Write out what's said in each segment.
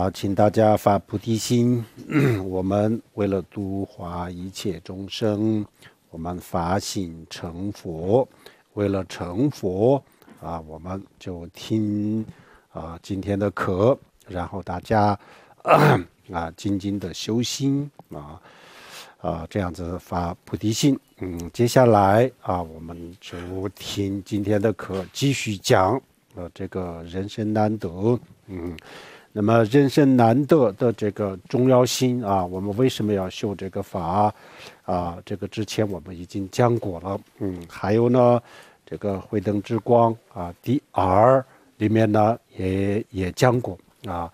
好，请大家发菩提心。我们为了度化一切众生，我们发心成佛。为了成佛啊，我们就听啊今天的课，然后大家 啊静静的修心啊啊，这样子发菩提心。嗯，接下来啊，我们就听今天的课，继续讲啊这个人生难得。嗯。那么人生难得的这个重要心啊，我们为什么要修这个法啊？这个之前我们已经讲过了，嗯，还有呢，这个慧灯之光啊，第二里面呢也也讲过啊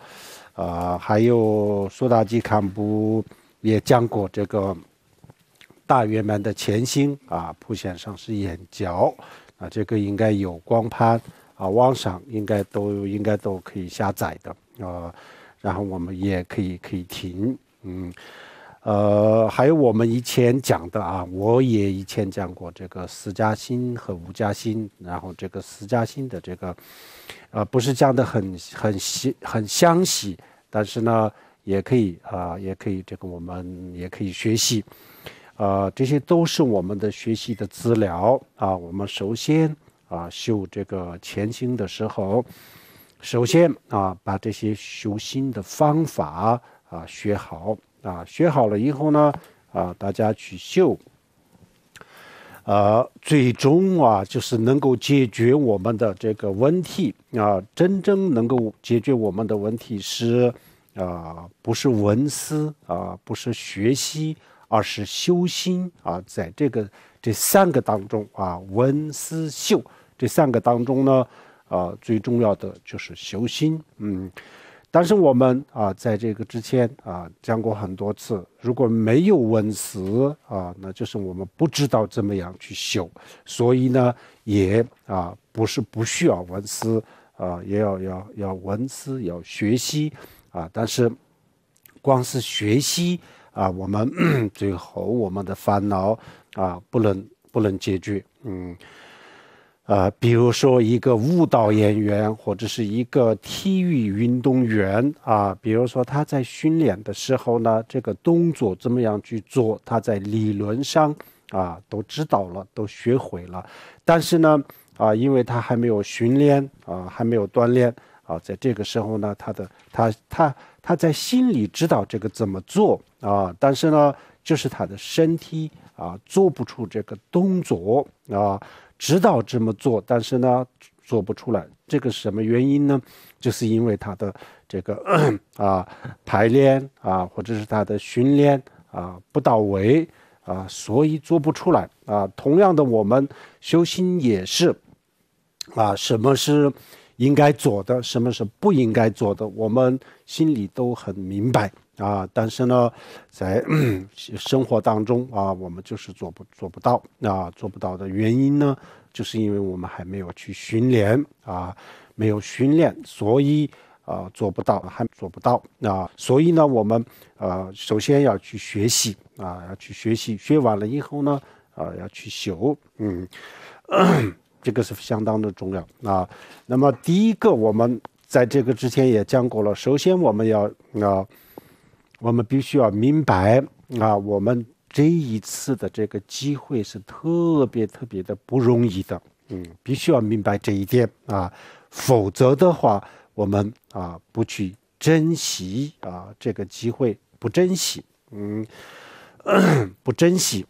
啊，还有苏达吉堪布也讲过这个大圆满的前心啊，普贤上师眼角啊，这个应该有光盘啊，网上应该都应该都可以下载的。啊，然后我们也可以可以停，嗯，呃，还有我们以前讲的啊，我也以前讲过这个四加薪和五加薪，然后这个四加薪的这个，啊，不是讲的很很细很详细，但是呢，也可以啊，也可以这个我们也可以学习，啊，这些都是我们的学习的资料啊。我们首先啊，修这个前清的时候。首先啊，把这些修心的方法啊学好啊，学好了以后呢啊，大家去修，呃，最终啊，就是能够解决我们的这个问题啊，真正能够解决我们的问题是啊，不是文思啊，不是学习，而是修心啊，在这个这三个当中啊，文思修这三个当中呢。啊，最重要的就是修心，嗯，但是我们啊，在这个之前啊，讲过很多次，如果没有文思啊，那就是我们不知道怎么样去修，所以呢，也啊，不是不需要文思啊，也要要要文思，要学习啊，但是光是学习啊，我们 最后我们的烦恼啊，不能不能解决，嗯。呃，比如说一个舞蹈演员或者是一个体育运动员啊，比如说他在训练的时候呢，这个动作怎么样去做？他在理论上啊都知道了，都学会了，但是呢啊，因为他还没有训练啊，还没有锻炼啊，在这个时候呢，他的他他他在心里知道这个怎么做啊，但是呢，就是他的身体啊做不出这个动作啊。知道这么做，但是呢，做不出来。这个是什么原因呢？就是因为他的这个 啊排练啊，或者是他的训练啊不到位啊，所以做不出来啊。同样的，我们修心也是啊，什么是应该做的，什么是不应该做的，我们心里都很明白。啊，但是呢，在 生活当中啊，我们就是做不做不到。那做不到的原因呢，就是因为我们还没有去训练啊，没有训练，所以啊，做不到，还做不到。那所以呢，我们呃，首先要去学习啊，要去学习，学完了以后呢，啊，要去修，嗯，这个是相当的重要啊。那么第一个，我们在这个之前也讲过了，首先我们要啊。我们必须要明白啊，我们这一次的这个机会是特别特别的不容易的，嗯，必须要明白这一点啊，否则的话，我们啊不去珍惜啊这个机会，不珍惜，嗯，不珍惜，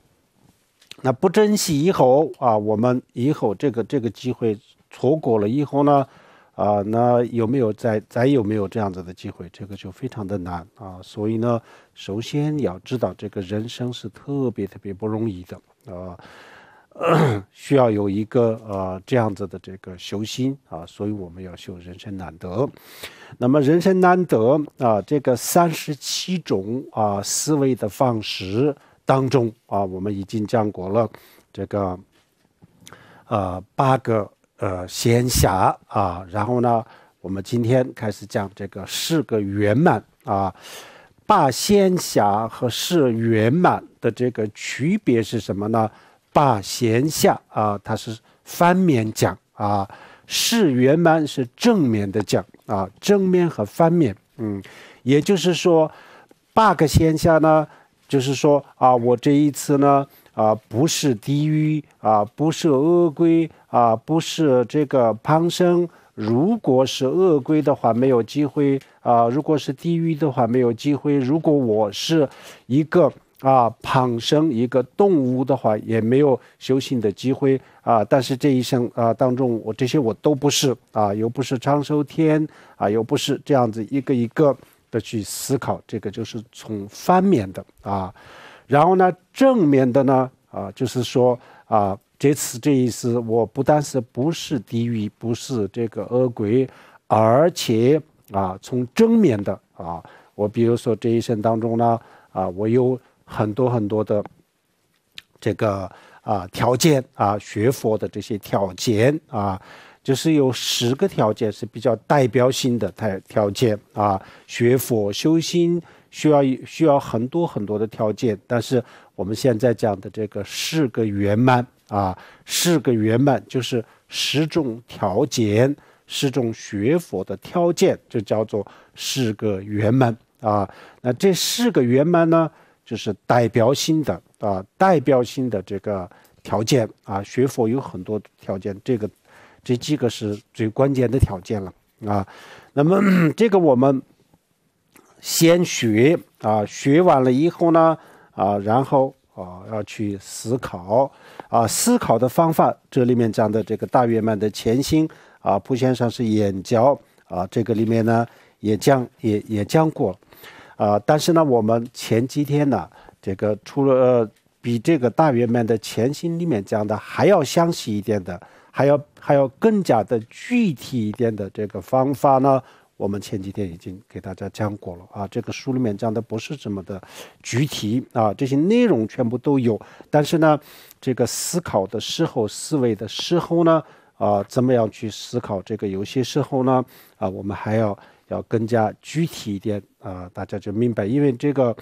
那不珍惜以后啊，我们以后这个这个机会错过了以后呢？啊，那有没有再再有没有这样子的机会？这个就非常的难啊。所以呢，首先要知道这个人生是特别特别不容易的啊，需要有一个呃这样子的这个修心啊。所以我们要修人生难得。那么人生难得啊，这个三十七种啊思维的方式当中啊，我们已经讲过了这个呃八个。呃，闲暇啊，然后呢，我们今天开始讲这个四个圆满啊，把闲暇和是圆满的这个区别是什么呢？把闲暇啊，它是反面讲啊，是圆满是正面的讲啊，正面和反面，嗯，也就是说，八个闲暇呢，就是说啊，我这一次呢啊，不是地狱啊，不是饿鬼。啊，不是这个旁生，如果是恶鬼的话，没有机会啊；如果是地狱的话，没有机会。如果我是，一个啊旁生，一个动物的话，也没有修行的机会啊。但是这一生啊当中，我这些我都不是啊，又不是长寿天啊，又不是这样子一个一个的去思考，这个就是从反面的啊。然后呢，正面的呢啊，就是说啊。这次这一次，我不但是不是地狱，不是这个恶鬼，而且啊，从正面的啊，我比如说这一生当中呢，啊，我有很多很多的这个啊条件啊，学佛的这些条件啊，就是有十个条件是比较代表性的条条件啊。学佛修心需要需要很多很多的条件，但是我们现在讲的这个四个圆满。啊，四个圆满就是十种条件，十种学佛的条件，就叫做四个圆满啊。那这四个圆满呢，就是代表性的啊，代表性的这个条件啊。学佛有很多条件，这个，这几个是最关键的条件了啊。那么这个我们先学啊，学完了以后呢啊，然后啊要去思考。啊，思考的方法，这里面讲的这个大圆满的前行，啊，普先生是眼角，啊，这个里面呢也讲也也讲过，啊，但是呢，我们前几天呢，这个除了比这个大圆满的前行里面讲的还要详细一点的，还要还要更加的具体一点的这个方法呢，我们前几天已经给大家讲过了啊，这个书里面讲的不是这么的具体啊，这些内容全部都有，但是呢。这个思考的时候，思维的时候呢，啊，怎么样去思考？这个有些时候呢，啊，我们还要要更加具体一点啊，大家就明白。因为这个，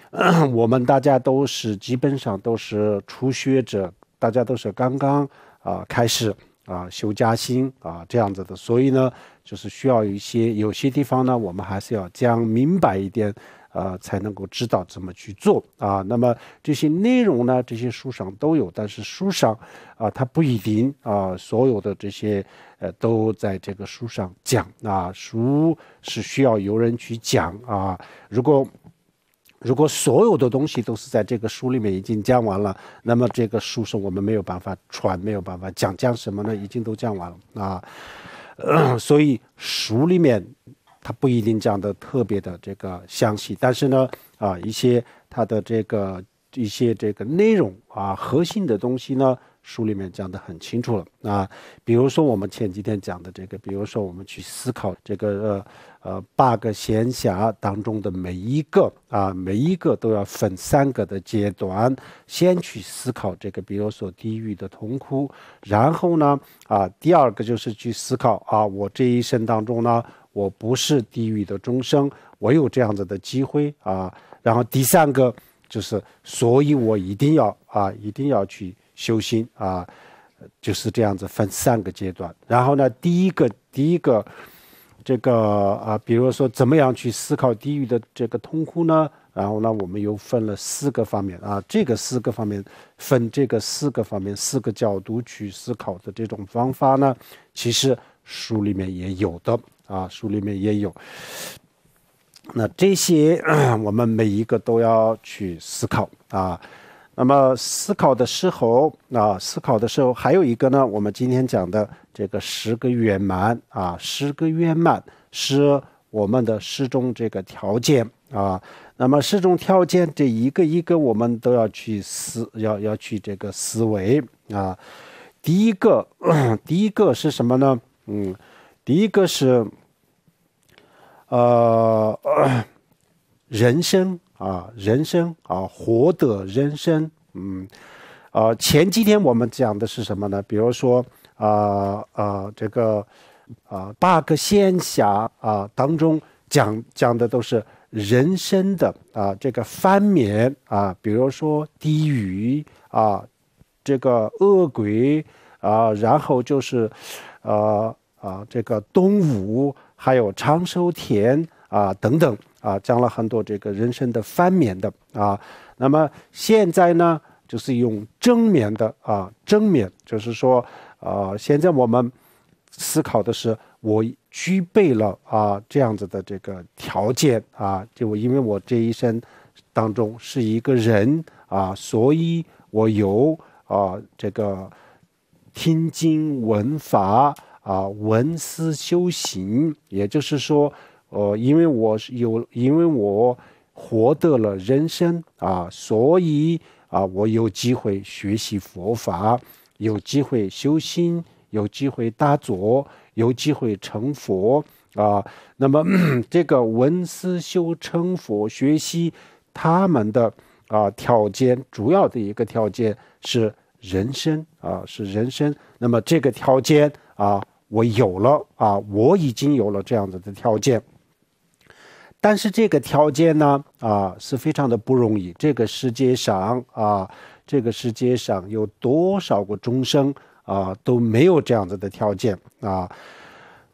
我们大家都是基本上都是初学者，大家都是刚刚啊开始啊修加薪啊这样子的，所以呢，就是需要一些有些地方呢，我们还是要讲明白一点。啊，才能够知道怎么去做啊。那么这些内容呢？这些书上都有，但是书上啊，它不一定啊，所有的这些呃都在这个书上讲啊。书是需要有人去讲啊。如果如果所有的东西都是在这个书里面已经讲完了，那么这个书是我们没有办法传，没有办法讲讲什么呢？已经都讲完了啊。所以书里面。它不一定讲的特别的这个详细，但是呢，啊，一些它的这个一些这个内容啊，核心的东西呢，书里面讲的很清楚了啊。比如说我们前几天讲的这个，比如说我们去思考这个呃呃八个闲暇当中的每一个啊，每一个都要分三个的阶段，先去思考这个，比如说地狱的痛苦，然后呢啊，第二个就是去思考啊，我这一生当中呢。我不是地狱的众生，我有这样子的机会啊。然后第三个就是，所以我一定要啊，一定要去修心啊，就是这样子分三个阶段。然后呢，第一个，第一个，这个啊，比如说怎么样去思考地狱的这个痛苦呢？然后呢，我们又分了四个方面啊，这个四个方面分这个四个方面四个角度去思考的这种方法呢，其实书里面也有的。啊，书里面也有。那这些 我们每一个都要去思考啊。那么思考的时候，啊，思考的时候还有一个呢，我们今天讲的这个十个圆满啊，十个圆满是我们的十种这个条件啊。那么十种条件这一个一个我们都要去思，要要去这个思维啊。第一个，第一个是什么呢？嗯。第一个是，呃，人生啊，人生啊，活的人生，嗯，呃，前几天我们讲的是什么呢？比如说啊啊，这个啊八个仙侠啊当中讲讲的都是人生的啊，这个翻面啊，比如说低语啊，这个恶鬼啊，然后就是，呃。啊，这个东吴，还有长寿田啊等等啊，讲了很多这个人生的翻面的啊。那么现在呢，就是用正面的啊，正面就是说啊，现在我们思考的是，我具备了啊这样子的这个条件啊，就我因为我这一生当中是一个人啊，所以我有啊这个听经闻法。啊，闻思修行，也就是说，呃，因为我有，因为我获得了人生啊，所以啊，我有机会学习佛法，有机会修心，有机会打坐，有机会成佛啊。那么，这个闻思修成佛，学习他们的啊条件，主要的一个条件是人生啊，是人生。那么这个条件啊。我有了啊，我已经有了这样子的条件。但是这个条件呢，啊，是非常的不容易。这个世界上啊，这个世界上有多少个众生啊都没有这样子的条件啊，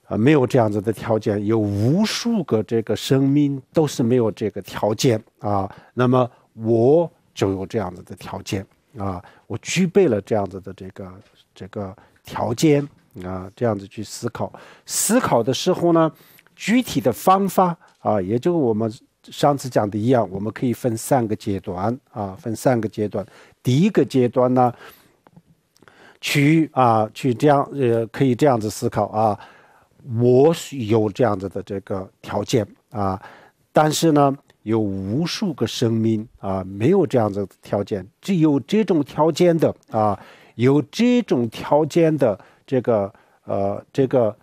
啊，没有这样子的条件，有无数个这个生命都是没有这个条件啊。那么我就有这样子的条件啊，我具备了这样子的这个这个条件。啊，这样子去思考，思考的时候呢，具体的方法啊，也就我们上次讲的一样，我们可以分三个阶段啊，分三个阶段。第一个阶段呢，去啊，去这样呃，可以这样子思考啊，我有这样子的这个条件啊，但是呢，有无数个生命啊，没有这样子的条件，只有这种条件的啊，有这种条件的。这个呃，这个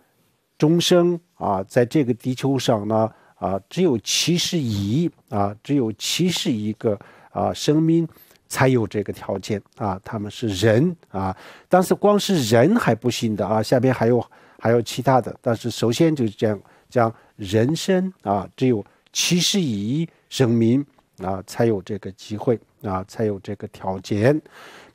终生啊，在这个地球上呢啊，只有七十亿啊，只有七十一个啊生命才有这个条件啊。他们是人啊，但是光是人还不行的啊。下边还有还有其他的，但是首先就是这样讲人生啊，只有七十亿生命啊，才有这个机会啊，才有这个条件。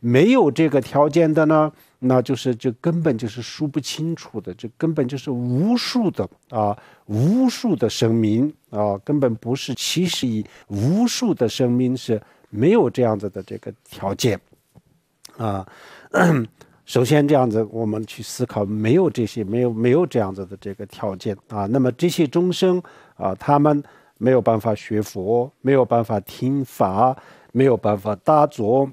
没有这个条件的呢？那就是，这根本就是说不清楚的，这根本就是无数的啊，无数的生命啊，根本不是七十亿，无数的生命是没有这样子的这个条件啊。首先，这样子我们去思考，没有这些，没有没有这样子的这个条件啊。那么这些众生啊，他们没有办法学佛，没有办法听法，没有办法打坐。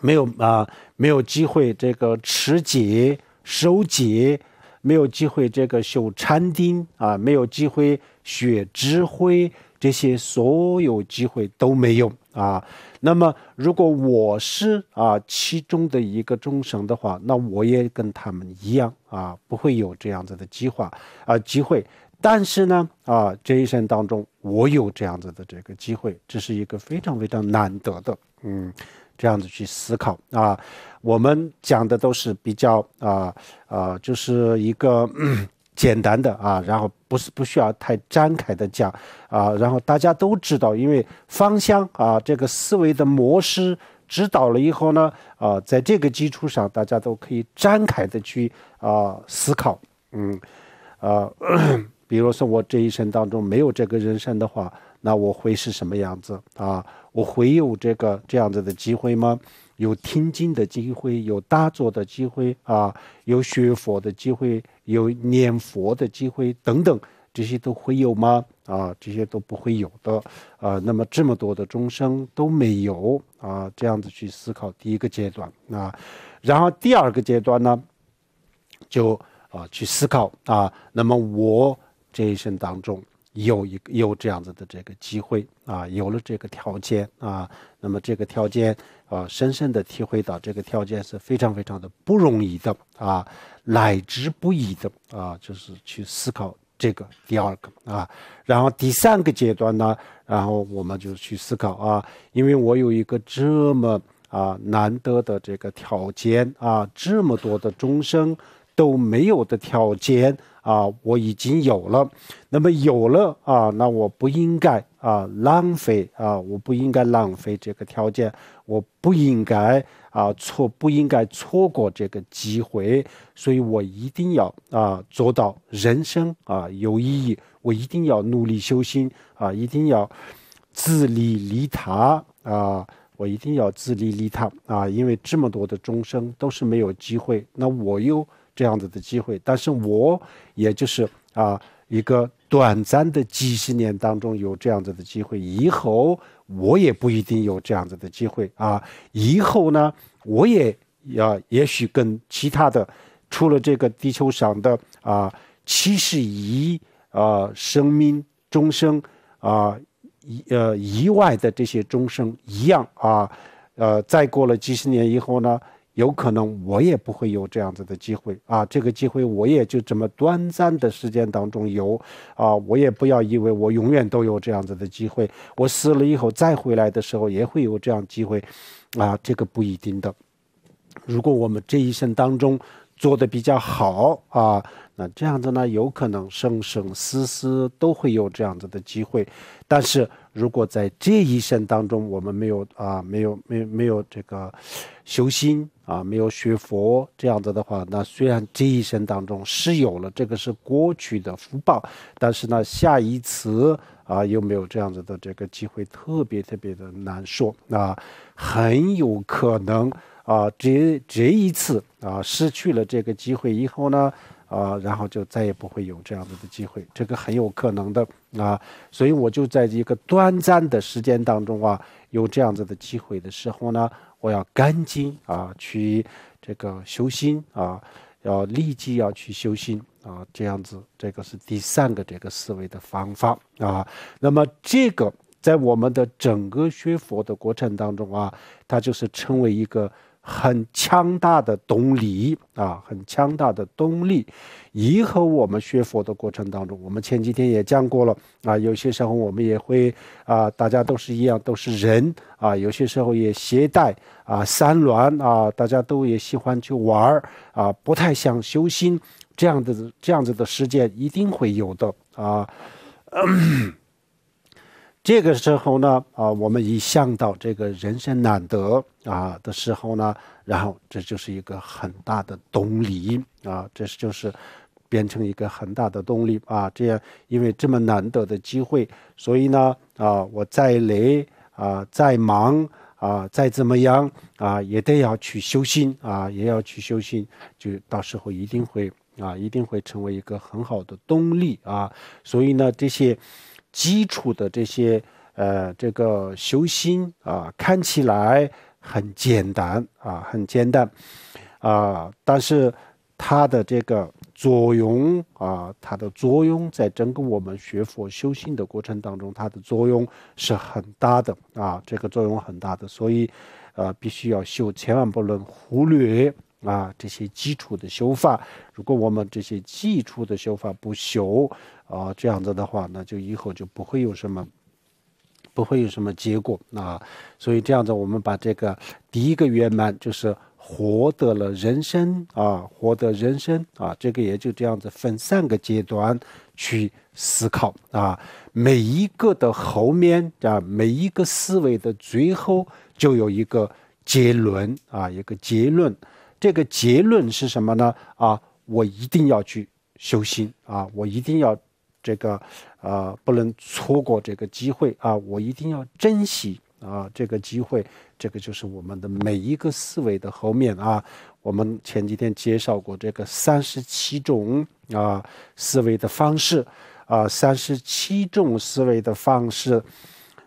没有啊，没有机会这个持节、守节，没有机会这个修禅定啊，没有机会学智慧，这些所有机会都没有啊。那么，如果我是啊其中的一个众生的话，那我也跟他们一样啊，不会有这样子的机会啊机会。但是呢啊，这一生当中我有这样子的这个机会，这是一个非常非常难得的，嗯。这样子去思考啊，我们讲的都是比较啊啊，就是一个简单的啊，然后不是不需要太展开的讲啊，然后大家都知道，因为芳香啊这个思维的模式指导了以后呢啊，在这个基础上大家都可以展开的去啊思考，嗯啊，比如说我这一生当中没有这个人生的话。那我会是什么样子啊？我会有这个这样子的机会吗？有听经的机会，有打坐的机会啊，有学佛的机会，有念佛的机会等等，这些都会有吗？啊，这些都不会有的啊。那么这么多的众生都没有啊，这样子去思考第一个阶段啊。然后第二个阶段呢，就啊去思考啊。那么我这一生当中。有一有这样子的这个机会啊，有了这个条件啊，那么这个条件啊，深深地体会到这个条件是非常非常的不容易的啊，来之不易的啊，就是去思考这个第二个啊，然后第三个阶段呢，然后我们就去思考啊，因为我有一个这么啊难得的这个条件啊，这么多的终生。都没有的条件啊，我已经有了，那么有了啊，那我不应该啊浪费啊，我不应该浪费这个条件，我不应该啊错不应该错过这个机会，所以我一定要啊做到人生啊有意义，我一定要努力修心啊，一定要自利利他啊，我一定要自利利他啊，因为这么多的众生都是没有机会，那我又。这样子的机会，但是我也就是啊，一个短暂的几十年当中有这样子的机会，以后我也不一定有这样子的机会啊。以后呢，我也要也许跟其他的，除了这个地球上的啊七十一啊生命终生啊，呃以外的这些终生一样啊，呃，再过了几十年以后呢？有可能我也不会有这样子的机会啊！这个机会我也就这么短暂的时间当中有啊！我也不要以为我永远都有这样子的机会，我死了以后再回来的时候也会有这样机会啊！这个不一定的。如果我们这一生当中做的比较好啊，那这样子呢，有可能生生世世都会有这样子的机会，但是。如果在这一生当中我们没有啊没有没有，没有这个修心啊没有学佛这样子的话，那虽然这一生当中是有了这个是过去的福报，但是呢下一次啊又没有这样子的这个机会，特别特别的难说啊，很有可能啊这这一次啊失去了这个机会以后呢。啊，然后就再也不会有这样子的机会，这个很有可能的啊，所以我就在一个短暂的时间当中啊，有这样子的机会的时候呢，我要赶紧啊去这个修心啊，要立即要去修心啊，这样子，这个是第三个这个思维的方法啊。那么这个在我们的整个学佛的过程当中啊，它就是成为一个。很强大的动力啊，很强大的动力。以后我们学佛的过程当中，我们前几天也讲过了啊。有些时候我们也会啊，大家都是一样，都是人啊。有些时候也携带啊，三暖啊，大家都也喜欢去玩儿啊，不太想修心这样的这样子的事件一定会有的啊。这个时候呢，啊，我们一想到这个人生难得啊的时候呢，然后这就是一个很大的动力啊，这是就是变成一个很大的动力啊。这样，因为这么难得的机会，所以呢，啊，我再累啊，再忙啊，再怎么样啊，也得要去修心啊，也要去修心，就到时候一定会啊，一定会成为一个很好的动力啊。所以呢，这些。基础的这些，呃，这个修心啊，看起来很简单啊，很简单啊，但是它的这个作用啊，它的作用在整个我们学佛修心的过程当中，它的作用是很大的啊，这个作用很大的，所以呃，必须要修，千万不能忽略。啊，这些基础的修法，如果我们这些基础的修法不修，啊，这样子的话，那就以后就不会有什么，不会有什么结果啊。所以这样子，我们把这个第一个圆满，就是获得了人生啊，获得人生啊，这个也就这样子分三个阶段去思考啊，每一个的后面，啊，每一个思维的最后就有一个结论啊，一个结论。这个结论是什么呢？啊，我一定要去修心啊，我一定要这个呃，不能错过这个机会啊，我一定要珍惜啊这个机会。这个就是我们的每一个思维的后面啊。我们前几天介绍过这个三十七种啊思维的方式啊，三十七种思维的方式。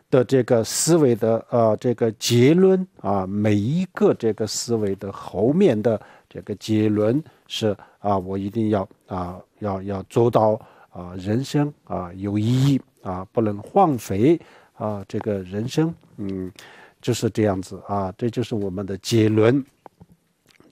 的这个思维的呃，这个结论啊，每一个这个思维的后面的这个结论是啊，我一定要啊，要要做到啊，人生啊有意义啊，不能荒废啊，这个人生，嗯，就是这样子啊，这就是我们的结论。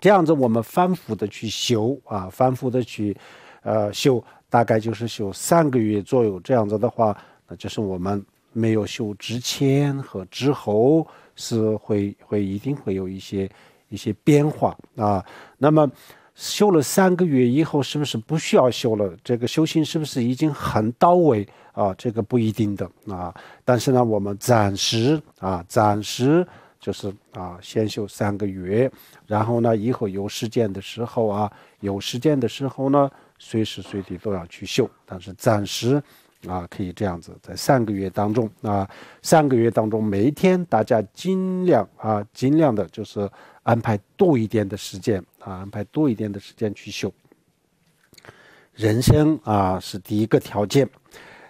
这样子我们反复的去修啊，反复的去呃修，大概就是修三个月左右。这样子的话，那就是我们。没有修之前和之后是会会一定会有一些一些变化啊。那么修了三个月以后，是不是不需要修了？这个修行是不是已经很到位啊？这个不一定的啊。但是呢，我们暂时啊，暂时就是啊，先修三个月，然后呢，以后有时间的时候啊，有时间的时候呢，随时随地都要去修。但是暂时。啊，可以这样子，在三个月当中啊，三个月当中每一天大家尽量啊，尽量的就是安排多一点的时间啊，安排多一点的时间去修。人生啊是第一个条件，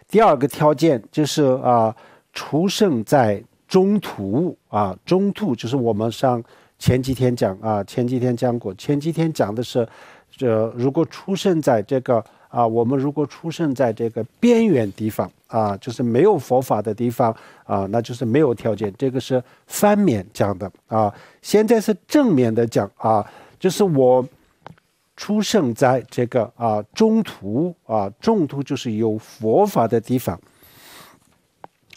第二个条件就是啊，出生在中途啊，中途就是我们上前几天讲啊，前几天讲过，前几天讲的是，这如果出生在这个。啊，我们如果出生在这个边缘地方啊，就是没有佛法的地方啊，那就是没有条件。这个是反面讲的啊。现在是正面的讲啊，就是我出生在这个啊中途啊，中途就是有佛法的地方，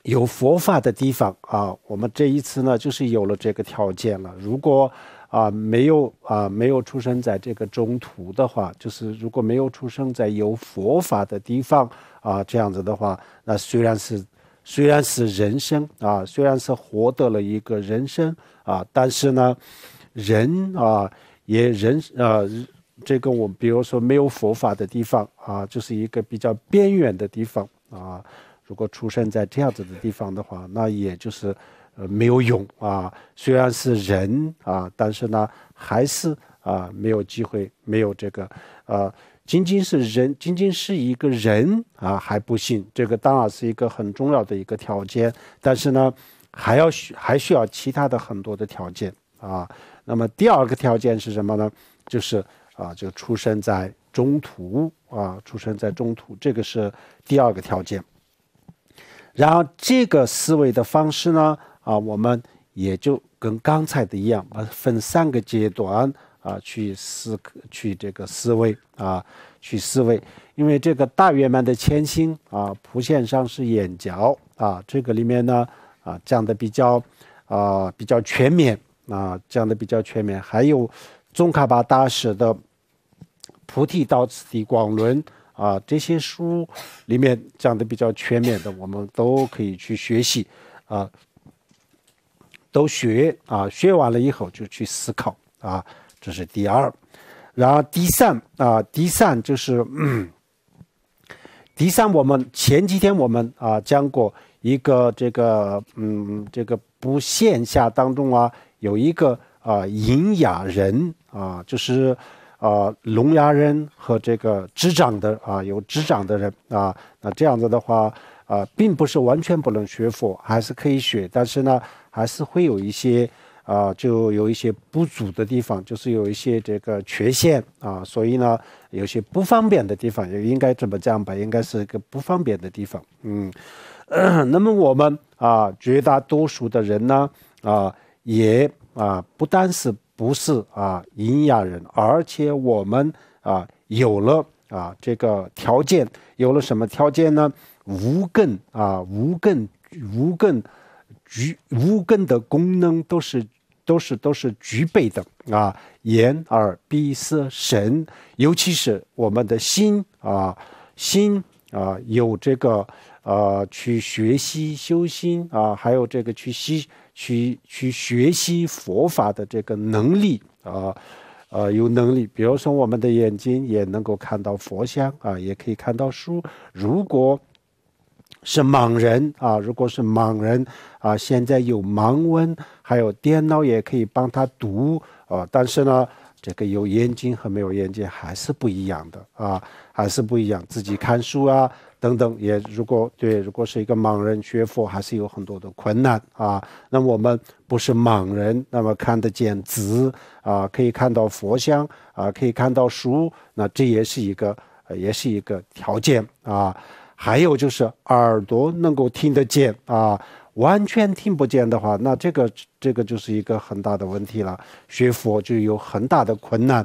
有佛法的地方啊，我们这一次呢，就是有了这个条件了。如果啊，没有啊，没有出生在这个中途的话，就是如果没有出生在有佛法的地方啊，这样子的话，那虽然是虽然是人生啊，虽然是获得了一个人生啊，但是呢，人啊也人啊，这个我比如说没有佛法的地方啊，就是一个比较边缘的地方啊，如果出生在这样子的地方的话，那也就是。没有勇啊，虽然是人啊，但是呢，还是啊没有机会，没有这个，啊。仅仅是人，仅仅是一个人啊还不行，这个当然是一个很重要的一个条件，但是呢，还要需还需要其他的很多的条件啊。那么第二个条件是什么呢？就是啊，就出生在中途啊，出生在中途，这个是第二个条件。然后这个思维的方式呢？啊，我们也就跟刚才的一样，啊，分三个阶段啊，去思去这个思维啊，去思维，因为这个大圆满的千星啊，普线上是眼角啊，这个里面呢啊，讲的比较啊，比较全面啊，讲的比较全面，还有宗喀巴大师的菩提道次第广论啊，这些书里面讲的比较全面的，我们都可以去学习啊。都学啊，学完了以后就去思考啊，这是第二。然后第三啊，第三就是第三，我们前几天我们啊讲过一个这个嗯，这个不线下当中啊有一个啊银雅人啊，就是啊聋哑人和这个智障的啊有智障的人啊，那这样子的话啊，并不是完全不能学佛，还是可以学，但是呢。还是会有一些啊，就有一些不足的地方，就是有一些这个缺陷啊，所以呢，有些不方便的地方，也应该怎么讲吧，应该是一个不方便的地方。嗯，那么我们啊，绝大多数的人呢，啊，也啊，不单是不是啊，营养人，而且我们啊，有了啊，这个条件，有了什么条件呢？无更啊，无更无更。具五根的功能都是都是都是具备的啊，眼、耳、鼻、舌、身，尤其是我们的心啊，心啊有这个呃去学习修心啊，还有这个去吸去去学习佛法的这个能力啊，呃有能力。比如说我们的眼睛也能够看到佛像啊，也可以看到书。如果是盲人啊，如果是盲人。啊，现在有盲文，还有电脑也可以帮他读，啊。但是呢，这个有眼睛和没有眼睛还是不一样的啊，还是不一样。自己看书啊，等等，也如果对，如果是一个盲人学佛，还是有很多的困难啊。那我们不是盲人，那么看得见字啊，可以看到佛像啊，可以看到书，那这也是一个，也是一个条件啊。还有就是耳朵能够听得见啊。完全听不见的话，那这个这个就是一个很大的问题了。学佛就有很大的困难，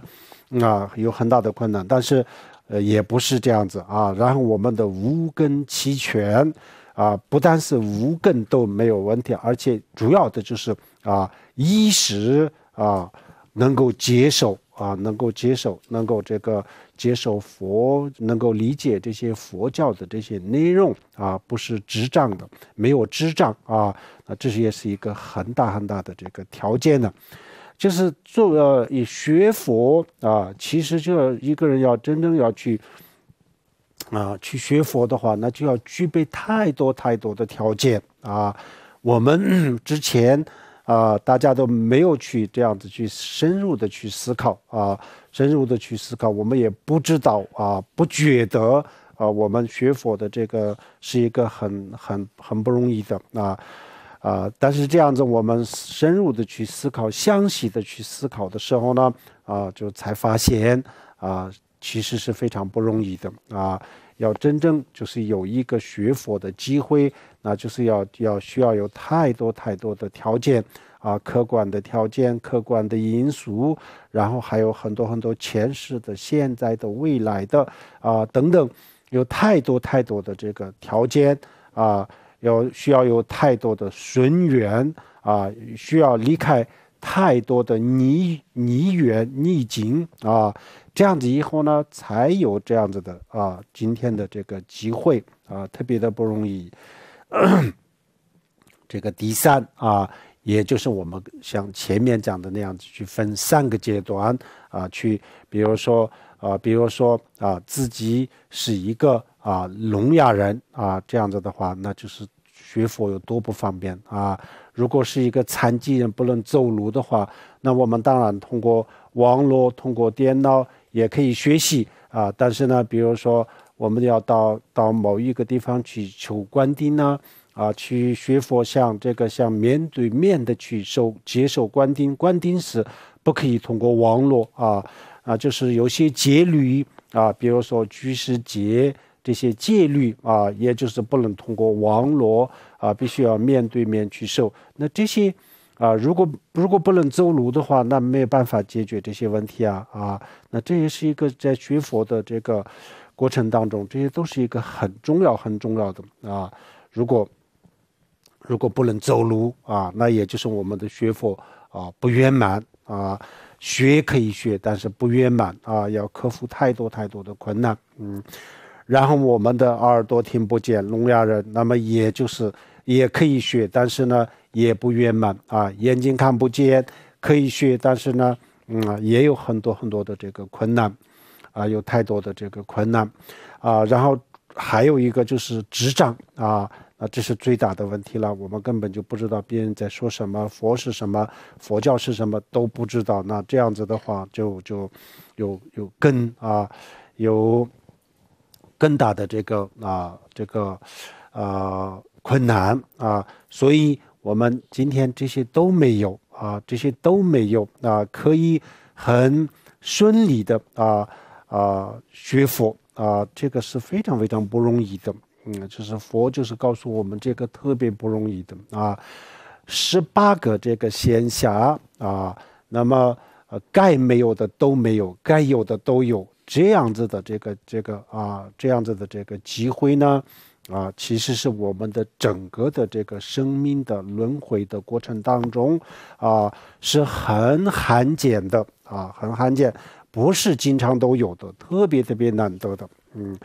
啊，有很大的困难。但是，呃，也不是这样子啊。然后我们的无根齐全，啊，不但是无根都没有问题，而且主要的就是啊，衣食啊能够接受啊，能够接受，能够这个。接受佛能够理解这些佛教的这些内容啊，不是智障的，没有智障啊那这也是一个很大很大的这个条件呢，就是作为以学佛啊，其实就一个人要真正要去啊去学佛的话，那就要具备太多太多的条件啊。我们之前啊，大家都没有去这样子去深入的去思考啊。深入的去思考，我们也不知道啊，不觉得啊，我们学佛的这个是一个很很很不容易的啊啊。但是这样子，我们深入的去思考、详细的去思考的时候呢，啊，就才发现啊，其实是非常不容易的啊。要真正就是有一个学佛的机会，那就是要要需要有太多太多的条件。啊，客观的条件、客观的因素，然后还有很多很多前世的、现在的、未来的啊等等，有太多太多的这个条件啊，要需要有太多的顺缘啊，需要离开太多的泥泥缘逆境啊，这样子以后呢，才有这样子的啊今天的这个机会啊，特别的不容易。这个第三啊。也就是我们像前面讲的那样子去分三个阶段啊，去，比如说啊，比如说啊，自己是一个啊聋哑人啊，这样子的话，那就是学佛有多不方便啊。如果是一个残疾人不能走路的话，那我们当然通过网络、通过电脑也可以学习啊。但是呢，比如说我们要到到某一个地方去求观丁呢。啊，去学佛，像这个像面对面的去受接受观听，观听时不可以通过网络啊啊，就是有些戒律啊，比如说居士戒这些戒律啊，也就是不能通过网络啊，必须要面对面去受。那这些啊，如果如果不能走路的话，那没有办法解决这些问题啊啊。那这也是一个在学佛的这个过程当中，这些都是一个很重要很重要的啊。如果如果不能走路啊，那也就是我们的学佛啊不圆满啊，学可以学，但是不圆满啊，要克服太多太多的困难，嗯，然后我们的耳朵听不见，聋哑人，那么也就是也可以学，但是呢也不圆满啊，眼睛看不见，可以学，但是呢，嗯，也有很多很多的这个困难，啊，有太多的这个困难，啊，然后还有一个就是执掌啊。啊，这是最大的问题了。我们根本就不知道别人在说什么，佛是什么，佛教是什么，都不知道。那这样子的话，就就有有根啊，有更大的这个啊，这个啊困难啊。所以，我们今天这些都没有啊，这些都没有啊，可以很顺利的啊啊学佛啊，这个是非常非常不容易的。嗯，就是佛就是告诉我们这个特别不容易的啊，十八个这个仙侠啊，那么呃该没有的都没有，该有的都有，这样子的这个这个啊，这样子的这个机会呢，啊，其实是我们的整个的这个生命的轮回的过程当中啊，是很罕见的啊，很罕见，不是经常都有的，特别特别难得的，嗯。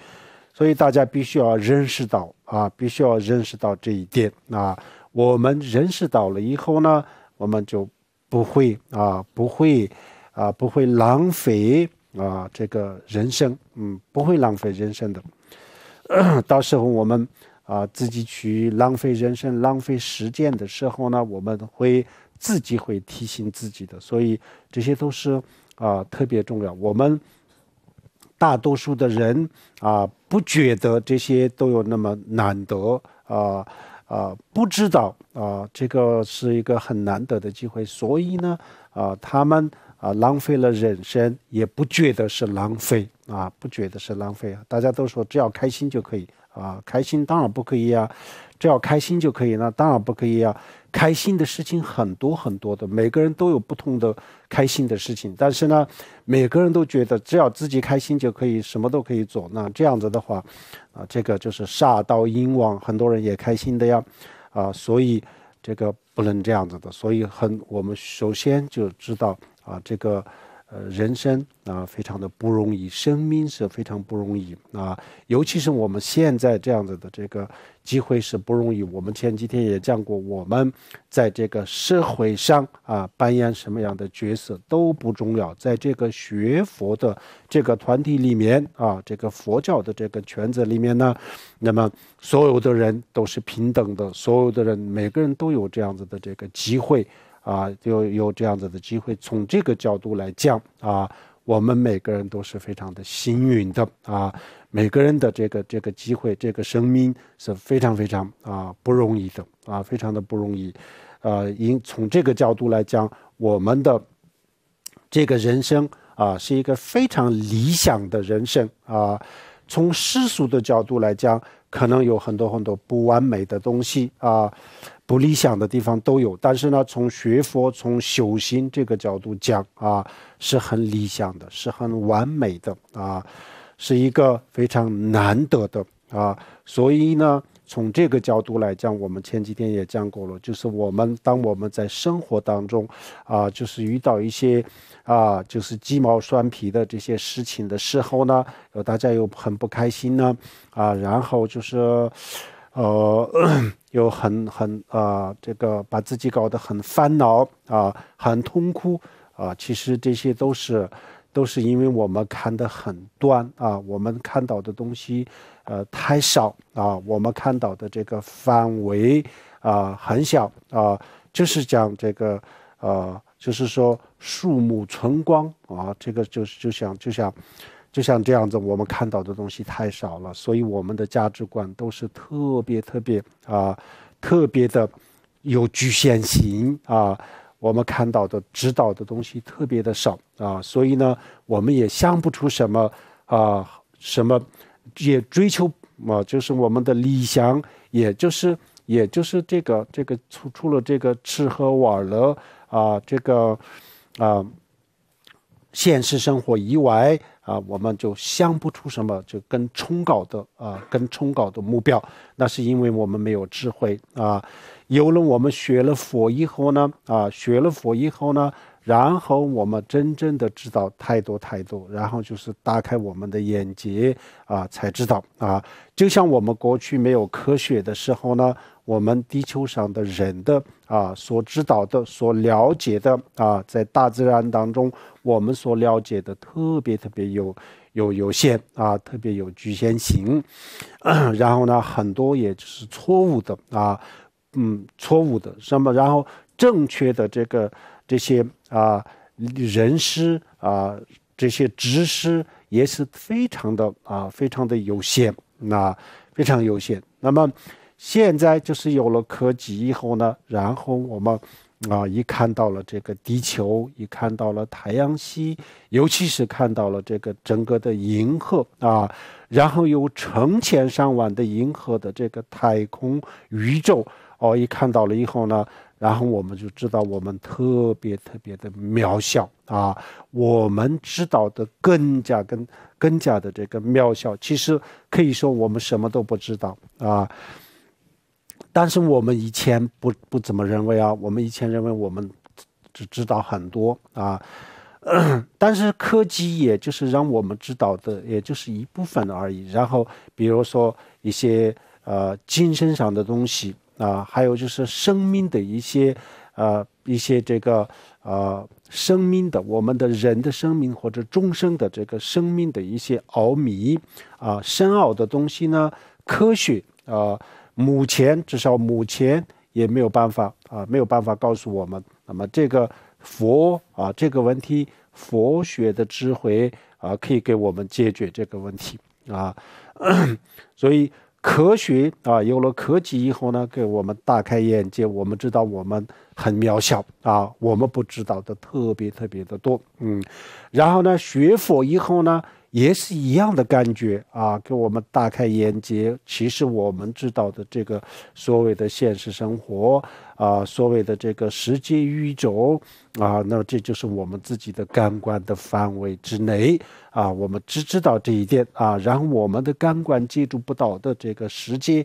所以大家必须要认识到啊，必须要认识到这一点啊。我们认识到了以后呢，我们就不会啊，不会啊，不会浪费啊这个人生，嗯，不会浪费人生的。到时候我们啊自己去浪费人生、浪费时间的时候呢，我们会自己会提醒自己的。所以这些都是啊特别重要。我们。大多数的人啊，不觉得这些都有那么难得啊啊，不知道啊，这个是一个很难得的机会，所以呢啊，他们啊浪费了人生，也不觉得是浪费啊，不觉得是浪费啊，大家都说只要开心就可以啊，开心当然不可以啊。只要开心就可以那当然不可以呀！开心的事情很多很多的，每个人都有不同的开心的事情。但是呢，每个人都觉得只要自己开心就可以，什么都可以做。那这样子的话，啊，这个就是煞到阴王，很多人也开心的呀，啊，所以这个不能这样子的。所以很，我们首先就知道啊，这个。呃，人生啊，非常的不容易，生命是非常不容易啊，尤其是我们现在这样子的这个机会是不容易。我们前几天也讲过，我们在这个社会上啊，扮演什么样的角色都不重要，在这个学佛的这个团体里面啊，这个佛教的这个圈子里面呢，那么所有的人都是平等的，所有的人每个人都有这样子的这个机会。啊，就有这样子的机会，从这个角度来讲啊，我们每个人都是非常的幸运的啊，每个人的这个这个机会，这个生命是非常非常啊不容易的啊，非常的不容易，呃，因从这个角度来讲，我们的这个人生啊是一个非常理想的人生啊，从世俗的角度来讲，可能有很多很多不完美的东西啊。不理想的地方都有，但是呢，从学佛、从修心这个角度讲啊，是很理想的，是很完美的啊，是一个非常难得的啊。所以呢，从这个角度来讲，我们前几天也讲过了，就是我们当我们在生活当中啊，就是遇到一些啊，就是鸡毛蒜皮的这些事情的时候呢，大家又很不开心呢啊，然后就是。呃，有很很啊，这个把自己搞得很烦恼啊，很痛苦啊。其实这些都是，都是因为我们看得很端啊，我们看到的东西呃太少啊，我们看到的这个范围啊很小啊。就是讲这个呃，就是说树木春光啊。这个就是就像就像。就像这样子，我们看到的东西太少了，所以我们的价值观都是特别特别啊，特别的有局限性啊。我们看到的、知道的东西特别的少啊，所以呢，我们也想不出什么啊，什么也追求嘛，就是我们的理想，也就是也就是这个这个出出了这个吃喝玩乐啊，这个啊。现实生活以外啊，我们就想不出什么，就跟冲高的啊，跟冲高的目标，那是因为我们没有智慧啊。有了我们学了佛以后呢，啊，学了佛以后呢，然后我们真正的知道太多太多，然后就是打开我们的眼界啊，才知道啊。就像我们过去没有科学的时候呢。我们地球上的人的啊，所知道的、所了解的啊，在大自然当中，我们所了解的特别特别有有有限啊，特别有局限性。然后呢，很多也就是错误的啊，嗯，错误的。那么，然后正确的这个这些啊人师啊这些知识也是非常的啊，非常的有限，那非常有限。那么。现在就是有了科技以后呢，然后我们啊，一看到了这个地球，一看到了太阳系，尤其是看到了这个整个的银河啊，然后有成千上万的银河的这个太空宇宙哦，一看到了以后呢，然后我们就知道我们特别特别的渺小啊，我们知道的更加更更加的这个渺小，其实可以说我们什么都不知道啊。但是我们以前不不怎么认为啊，我们以前认为我们只知道很多啊，但是科技也就是让我们知道的，也就是一部分而已。然后比如说一些呃精神上的东西啊，还有就是生命的一些呃一些这个呃生命的我们的人的生命或者终生的这个生命的一些奥秘啊深奥的东西呢，科学呃。目前至少目前也没有办法啊，没有办法告诉我们。那么这个佛啊，这个问题，佛学的智慧啊，可以给我们解决这个问题啊。所以科学啊，有了科技以后呢，给我们大开眼界。我们知道我们很渺小啊，我们不知道的特别特别的多。嗯，然后呢，学佛以后呢？也是一样的感觉啊，给我们大开眼界。其实我们知道的这个所谓的现实生活啊，所谓的这个世界宇宙啊，那么这就是我们自己的感官的范围之内啊，我们只知道这一点啊。然后我们的感官借助不到的这个时间，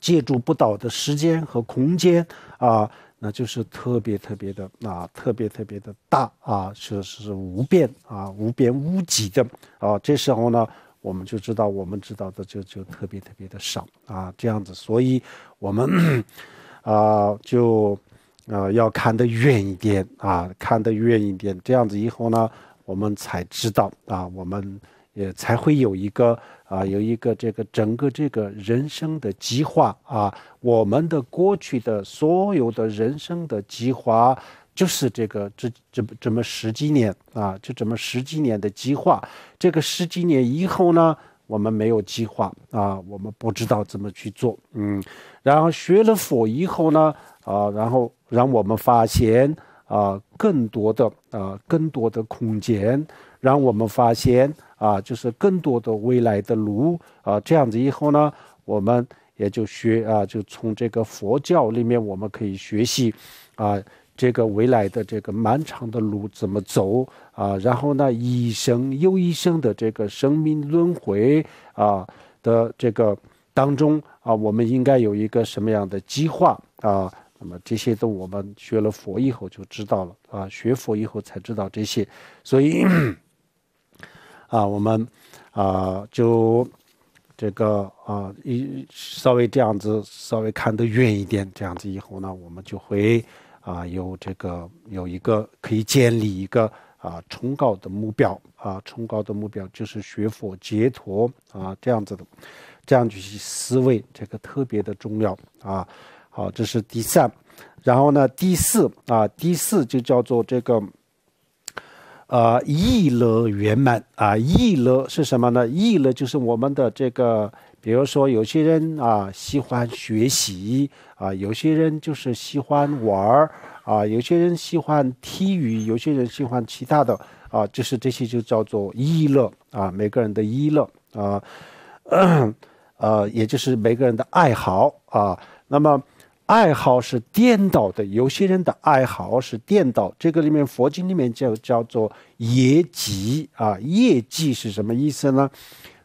借助不到的时间和空间啊。那就是特别特别的啊，特别特别的大啊，就是无边啊，无边无际的啊。这时候呢，我们就知道，我们知道的就就特别特别的少啊，这样子，所以我们啊就啊要看得远一点啊，看得远一点，这样子以后呢，我们才知道啊，我们也才会有一个。啊，有一个这个整个这个人生的计划啊，我们的过去的所有的人生的计划，就是这个这这这么十几年啊，就这么十几年的计划。这个十几年以后呢，我们没有计划啊，我们不知道怎么去做。嗯，然后学了佛以后呢，啊，然后让我们发现啊，更多的啊，更多的空间。让我们发现啊，就是更多的未来的路啊，这样子以后呢，我们也就学啊，就从这个佛教里面我们可以学习，啊，这个未来的这个漫长的路怎么走啊，然后呢，一生又一生的这个生命轮回啊的这个当中啊，我们应该有一个什么样的计划啊？那么这些都我们学了佛以后就知道了啊，学佛以后才知道这些，所以。啊，我们，啊，就这个啊，一稍微这样子，稍微看得远一点，这样子以后呢，我们就会啊，有这个有一个可以建立一个啊崇高的目标啊，崇高的目标就是学佛解脱啊，这样子的，这样去思维，这个特别的重要啊。好，这是第三，然后呢，第四啊，第四就叫做这个。呃，娱乐圆满啊，娱乐是什么呢？娱乐就是我们的这个，比如说有些人啊喜欢学习啊，有些人就是喜欢玩儿啊，有些人喜欢体育，有些人喜欢其他的啊，就是这些就叫做娱乐啊，每个人的娱乐啊，呃，也就是每个人的爱好啊，那么。爱好是颠倒的，有些人的爱好是颠倒。这个里面佛经里面就叫做业绩啊，业绩是什么意思呢？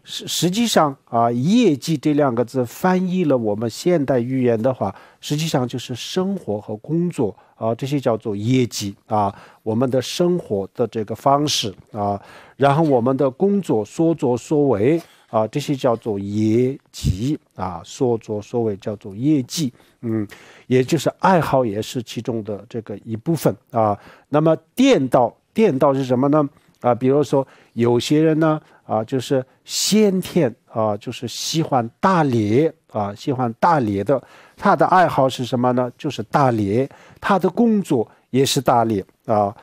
实实际上啊，业绩这两个字翻译了我们现代语言的话，实际上就是生活和工作啊，这些叫做业绩啊，我们的生活的这个方式啊，然后我们的工作所作所为。啊，这些叫做业绩啊，所作所为叫做业绩，嗯，也就是爱好也是其中的这个一部分啊。那么电道，电道是什么呢？啊，比如说有些人呢，啊，就是先天啊，就是喜欢打猎啊，喜欢打猎的，他的爱好是什么呢？就是打猎，他的工作也是打猎啊，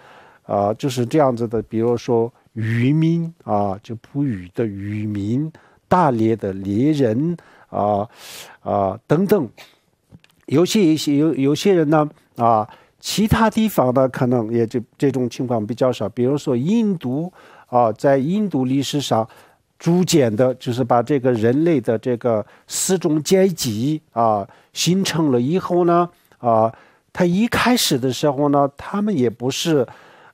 啊，就是这样子的。比如说。渔民啊，就捕鱼的渔民，打猎的猎人啊啊等等，有些一些有有些人呢啊，其他地方呢可能也就这种情况比较少。比如说印度啊，在印度历史上逐渐的，就是把这个人类的这个四种阶级啊形成了以后呢啊，他一开始的时候呢，他们也不是。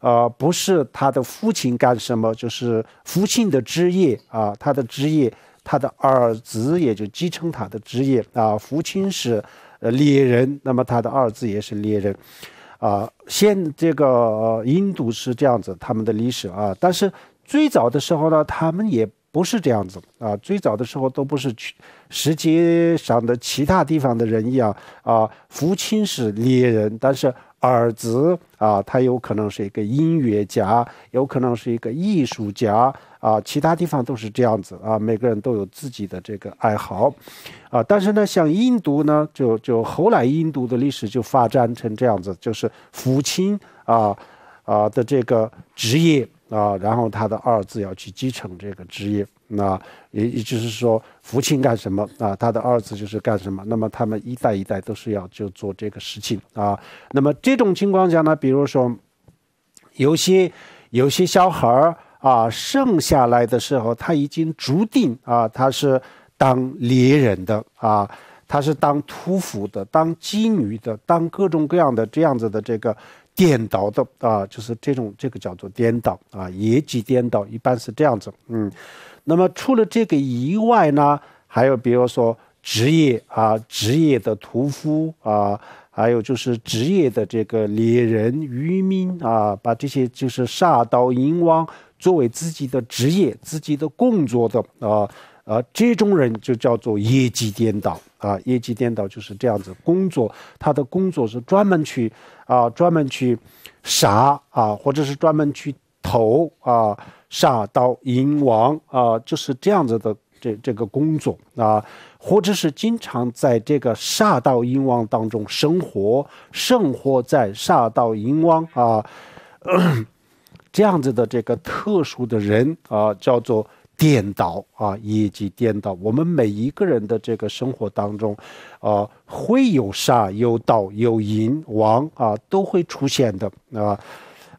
呃，不是他的父亲干什么，就是父亲的职业啊，他的职业，他的儿子也就继承他的职业啊。父亲是猎人，那么他的儿子也是猎人啊。现这个印度是这样子，他们的历史啊。但是最早的时候呢，他们也不是这样子啊，最早的时候都不是去世界上的其他地方的人一样啊。父亲是猎人，但是。儿子啊，他有可能是一个音乐家，有可能是一个艺术家啊，其他地方都是这样子啊，每个人都有自己的这个爱好啊。但是呢，像印度呢，就就后来印度的历史就发展成这样子，就是父亲啊啊的这个职业啊，然后他的儿子要去继承这个职业。那也也就是说，父亲干什么啊？他的儿子就是干什么？那么他们一代一代都是要就做这个事情啊。那么这种情况下呢，比如说，有些有些小孩儿啊，生下来的时候他已经注定啊，他是当猎人的啊，他是当屠夫的，当妓女的，当各种各样的这样子的这个颠倒的啊，就是这种这个叫做颠倒啊，野鸡颠倒，一般是这样子，嗯。那么除了这个以外呢，还有比如说职业啊，职业的屠夫啊，还有就是职业的这个猎人、渔民啊，把这些就是杀到淫王作为自己的职业、自己的工作的啊啊，这种人就叫做业绩颠倒啊，业绩颠倒就是这样子，工作他的工作是专门去啊，专门去杀啊，或者是专门去。头啊，煞道淫王啊，就是这样子的这这个工作啊，或者是经常在这个煞道淫王当中生活，生活在煞道淫王啊，这样子的这个特殊的人啊，叫做颠倒啊，以及颠倒，我们每一个人的这个生活当中，啊，会有煞，有道，有淫王啊，都会出现的啊。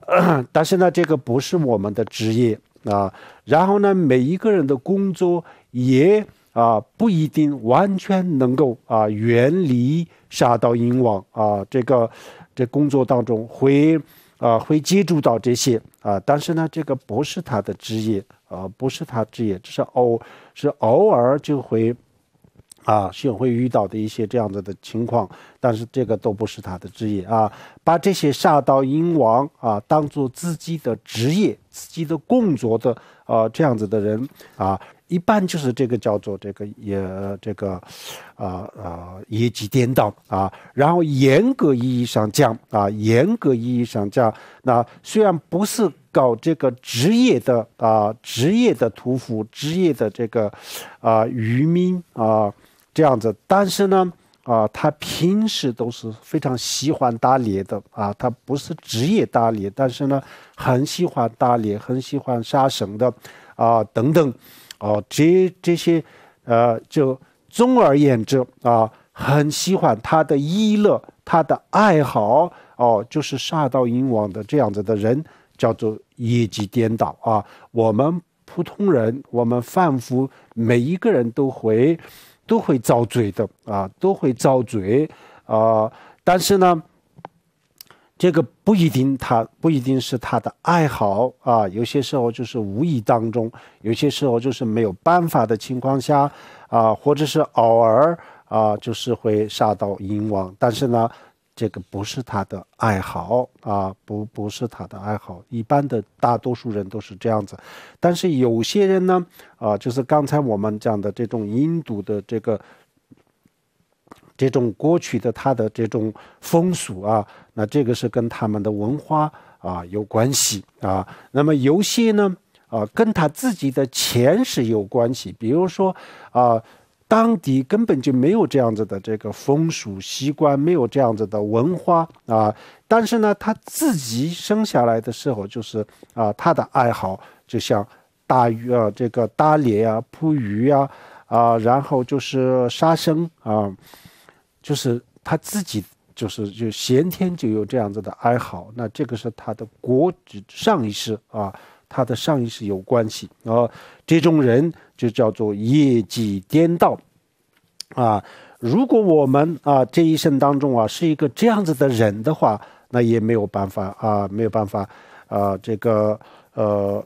但是呢，这个不是我们的职业啊。然后呢，每一个人的工作也啊不一定完全能够啊远离杀盗银网啊这个这工作当中会啊会接触到这些啊。但是呢，这个不是他的职业啊，不是他职业，只是偶是偶尔就会。啊，幸会遇到的一些这样子的情况，但是这个都不是他的职业啊。把这些杀到鹰王啊，当做自己的职业、自己的工作的啊这样子的人啊，一般就是这个叫做这个也这个，啊啊业绩颠倒啊。然后严格意义上讲啊，严格意义上讲，那虽然不是搞这个职业的啊，职业的屠夫、职业的这个啊渔民啊。这样子，但是呢，啊，他平时都是非常喜欢打猎的啊，他不是职业打猎，但是呢，很喜欢打猎，很喜欢杀生的，啊，等等，哦，这这些，呃，就总而言之啊，很喜欢他的娱乐，他的爱好哦，就是杀到鹰王的这样子的人，叫做业绩颠倒啊。我们普通人，我们凡夫，每一个人都会。都会遭罪的啊，都会遭罪啊。但是呢，这个不一定，他不一定是他的爱好啊。有些时候就是无意当中，有些时候就是没有办法的情况下啊，或者是偶尔啊，就是会杀到银王。但是呢。这个不是他的爱好啊，不不是他的爱好。一般的大多数人都是这样子，但是有些人呢，啊，就是刚才我们讲的这种印度的这个，这种过去的他的这种风俗啊，那这个是跟他们的文化啊有关系啊。那么有些呢，啊，跟他自己的前世有关系，比如说啊。当地根本就没有这样子的这个风俗习惯，没有这样子的文化啊。但是呢，他自己生下来的时候就是啊，他的爱好就像打鱼啊，这个打猎呀、捕鱼呀啊，然后就是杀生啊，就是他自己就是就先天就有这样子的爱好。那这个是他的国上一世啊，他的上一世有关系啊。这种人。就叫做业绩颠倒啊！如果我们啊这一生当中啊是一个这样子的人的话，那也没有办法啊，没有办法啊，这个呃，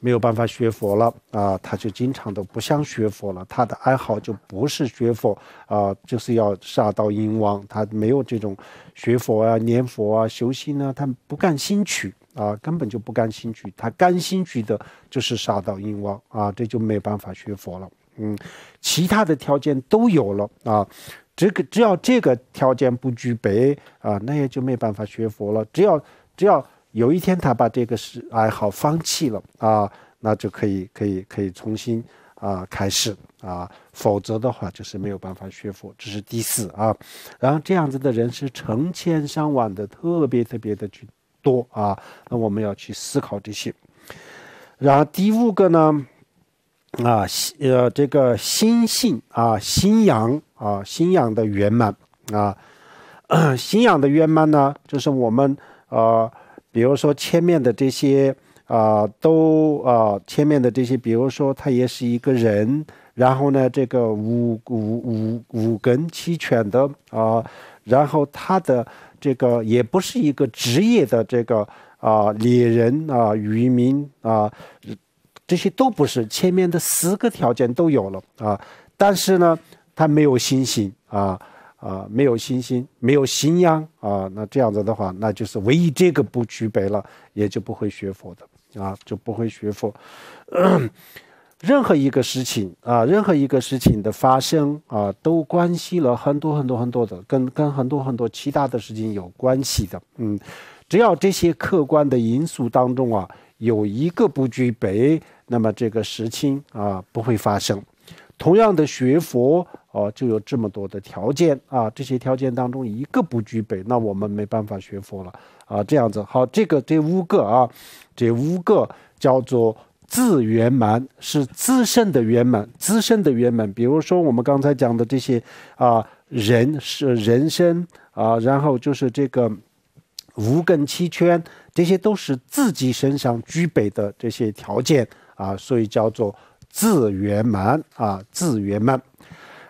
没有办法学佛了啊，他就经常都不想学佛了，他的爱好就不是学佛啊，就是要杀道淫王，他没有这种学佛啊、念佛啊、修心呢，他不感兴趣。啊，根本就不甘心去，他甘心去的就是杀到阴王啊，这就没有办法学佛了。嗯，其他的条件都有了啊，这个只要这个条件不具备啊，那也就没办法学佛了。只要只要有一天他把这个是爱好放弃了啊，那就可以可以可以重新啊开始啊，否则的话就是没有办法学佛。这是第四啊，然后这样子的人是成千上万的，特别特别的多。多啊，那我们要去思考这些。然后第五个呢，啊，呃，这个心性啊，信仰啊，信仰的圆满啊，信 仰的圆满呢，就是我们呃，比如说前面的这些啊，都啊，前面的这些，比如说他也是一个人，然后呢，这个五五五五根齐全的啊，然后他的。这个也不是一个职业的这个啊猎人啊渔民啊这些都不是前面的四个条件都有了啊，但是呢他没有信心啊啊没有信心没有信仰啊那这样子的话那就是唯一这个不具备了也就不会学佛的啊就不会学佛。任何一个事情啊，任何一个事情的发生啊，都关系了很多很多很多的，跟跟很多很多其他的事情有关系的。嗯，只要这些客观的因素当中啊，有一个不具备，那么这个事情啊不会发生。同样的，学佛哦，就有这么多的条件啊，这些条件当中一个不具备，那我们没办法学佛了啊。这样子，好，这个这五个啊，这五个叫做。自圆满是自身的圆满，自身的圆满。比如说我们刚才讲的这些啊，人是人生啊，然后就是这个无根七圈，这些都是自己身上具备的这些条件啊，所以叫做自圆满啊，自圆满。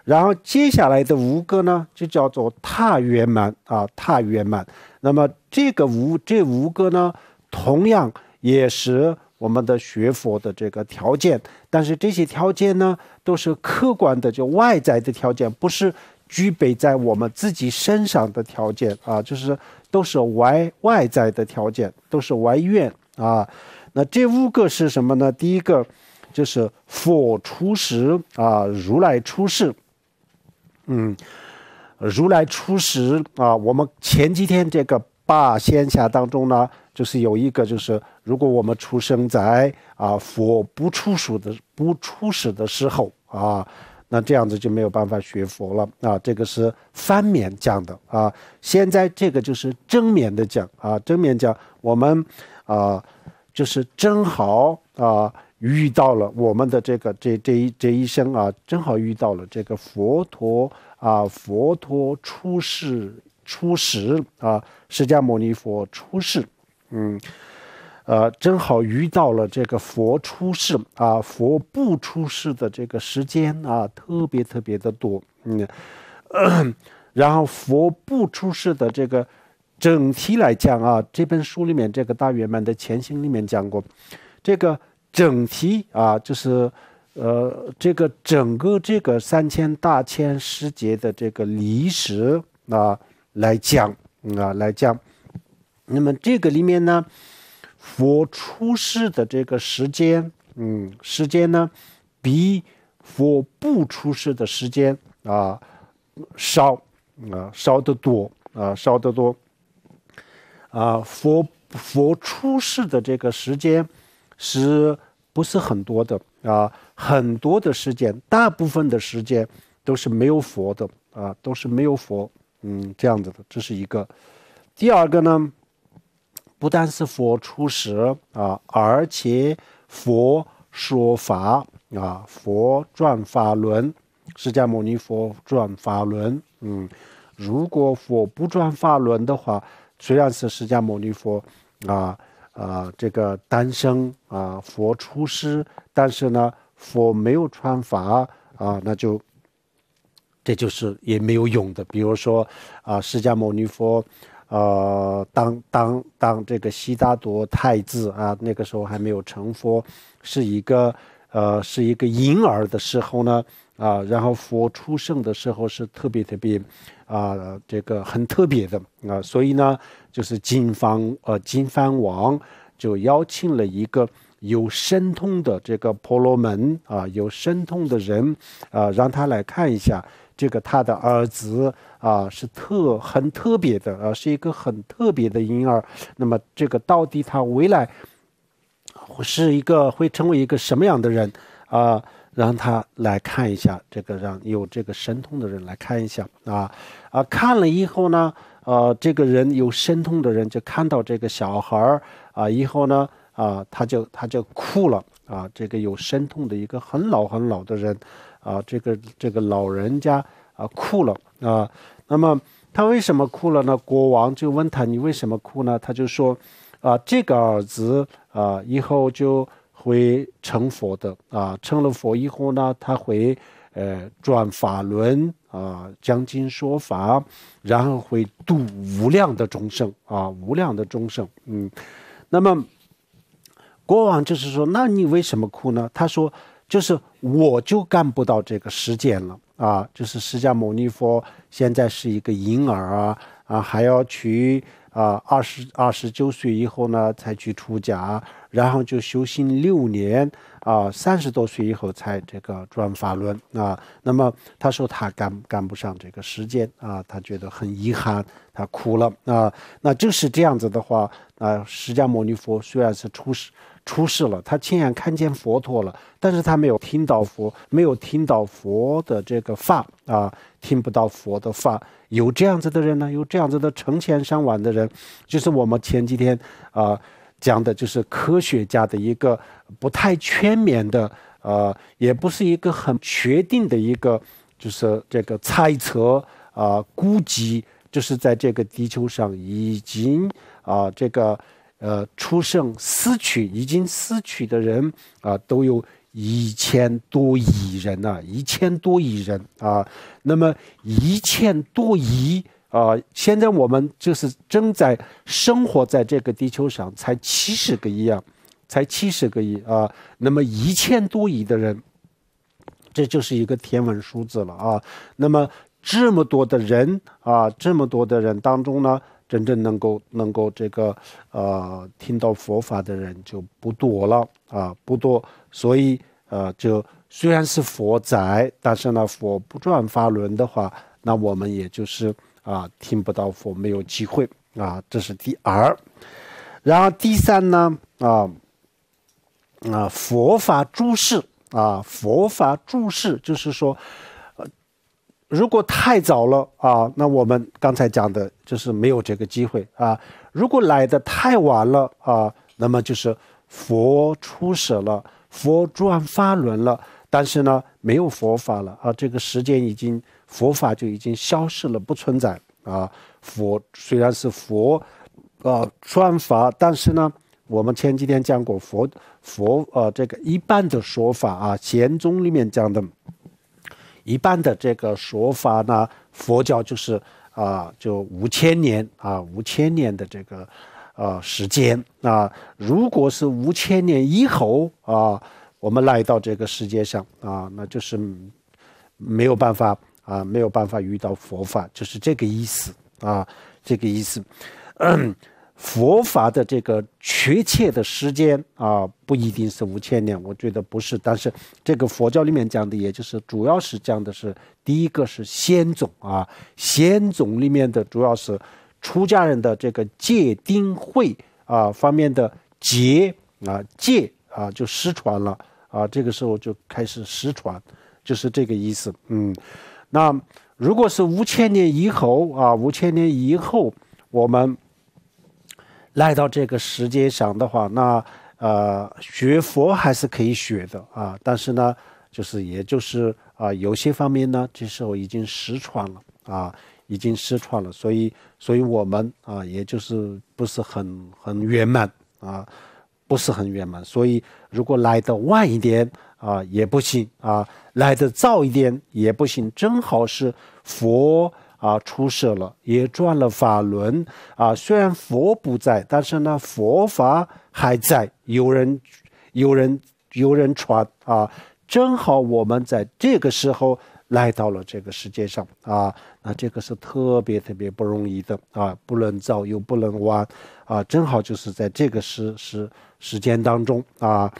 然后接下来的五个呢，就叫做踏圆满啊，踏圆满。那么这个无这五个呢，同样也是。我们的学佛的这个条件，但是这些条件呢，都是客观的，就外在的条件，不是具备在我们自己身上的条件啊，就是都是外外在的条件，都是外愿啊。那这五个是什么呢？第一个就是佛出世啊，如来出世，嗯，如来出世啊。我们前几天这个八仙侠当中呢。就是有一个，就是如果我们出生在啊佛不出世的不出世的时候啊，那这样子就没有办法学佛了啊。这个是翻面讲的啊。现在这个就是正面的讲啊，正面讲我们啊，就是正好啊遇到了我们的这个这这一这一生啊，正好遇到了这个佛陀啊，佛陀出世出世啊，释迦牟尼佛出世。嗯，呃，正好遇到了这个佛出世啊，佛不出世的这个时间啊，特别特别的多。嗯，然后佛不出世的这个整体来讲啊，这本书里面这个大圆满的前行里面讲过，这个整体啊，就是呃，这个整个这个三千大千世界的这个历史啊，来讲啊，来讲。那么这个里面呢，佛出世的这个时间，嗯，时间呢，比佛不出世的时间啊少啊少得多啊少得多啊佛佛出世的这个时间是不是很多的啊？很多的时间，大部分的时间都是没有佛的啊，都是没有佛，嗯，这样子的，这是一个。第二个呢？不但是佛出世啊，而且佛说法啊，佛转法轮，释迦牟尼佛转法轮。嗯，如果佛不转法轮的话，虽然是释迦牟尼佛啊啊这个诞生啊佛出世，但是呢，佛没有传法啊，那就这就是也没有用的。比如说啊，释迦牟尼佛。呃，当当当，这个悉达多太子啊，那个时候还没有成佛，是一个呃，是一个婴儿的时候呢，啊，然后佛出生的时候是特别特别，啊，这个很特别的啊，所以呢，就是金方呃金番王就邀请了一个有神通的这个婆罗门啊，有神通的人啊，让他来看一下。这个他的儿子啊是特很特别的啊，是一个很特别的婴儿。那么这个到底他未来是一个会成为一个什么样的人啊？让他来看一下，这个让有这个神通的人来看一下啊啊！看了以后呢，呃，这个人有神通的人就看到这个小孩儿啊，以后呢啊，他就他就哭了啊。这个有神通的一个很老很老的人。啊，这个这个老人家啊，哭了啊。那么他为什么哭了呢？国王就问他：“你为什么哭呢？”他就说：“啊，这个儿子啊，以后就会成佛的啊。成了佛以后呢，他会呃转法轮啊，讲经说法，然后会度无量的众生啊，无量的众生。嗯，那么国王就是说，那你为什么哭呢？”他说。就是我就干不到这个时间了啊！就是释迦牟尼佛现在是一个婴儿啊啊，还要去啊二十二十九岁以后呢才去出家，然后就修行六年啊，三十多岁以后才这个转法轮啊。那么他说他赶赶不上这个时间啊，他觉得很遗憾，他哭了啊。那就是这样子的话啊，释迦牟尼佛虽然是出世。出世了，他亲眼看见佛陀了，但是他没有听到佛，没有听到佛的这个法啊，听不到佛的法。有这样子的人呢，有这样子的成千上万的人，就是我们前几天啊讲的，就是科学家的一个不太全面的，呃，也不是一个很确定的一个，就是这个猜测啊估计，就是在这个地球上已经啊这个。呃，出生、死去，已经死去的人啊，都有一千多亿人啊，一千多亿人啊。那么一千多亿啊，现在我们就是正在生活在这个地球上，才七十个亿啊，才七十个亿啊。那么一千多亿的人，这就是一个天文数字了啊。那么这么多的人啊，这么多的人当中呢？真正能够能够这个，呃，听到佛法的人就不多了啊，不多。所以，呃，就虽然是佛宅，但是呢，佛不转法轮的话，那我们也就是啊，听不到佛，没有机会啊。这是第二。然后第三呢，啊，啊，佛法注释啊，佛法注释就是说。如果太早了啊，那我们刚才讲的就是没有这个机会啊。如果来的太晚了啊，那么就是佛出舍了，佛转法轮了，但是呢，没有佛法了啊。这个时间已经佛法就已经消失了，不存在啊。佛虽然是佛，呃，转法，但是呢，我们前几天讲过佛佛呃这个一般的说法啊，贤宗里面讲的。一般的这个说法呢，佛教就是啊，就五千年啊，五千年的这个呃时间。那如果是五千年以后啊，我们来到这个世界上啊，那就是没有办法啊，没有办法遇到佛法，就是这个意思啊，这个意思。佛法的这个确切的时间啊，不一定是五千年，我觉得不是。但是这个佛教里面讲的，也就是主要是讲的是第一个是先种啊，先种里面的主要是出家人的这个戒定慧啊方面的戒啊戒啊就失传了啊，这个时候就开始失传，就是这个意思。嗯，那如果是五千年以后啊，五千年以后我们。来到这个时间上的话，那呃学佛还是可以学的啊，但是呢，就是也就是啊有些方面呢，这时候已经失传了啊，已经失传了，所以所以我们啊也就是不是很很圆满啊，不是很圆满，所以如果来的晚一点啊也不行啊，来的早一点也不行，正好是佛。啊，出世了，也转了法轮啊。虽然佛不在，但是呢，佛法还在，有人，有人，有人传啊。正好我们在这个时候来到了这个世界上啊，那这个是特别特别不容易的啊，不能造又不能挖啊，正好就是在这个时时时间当中啊。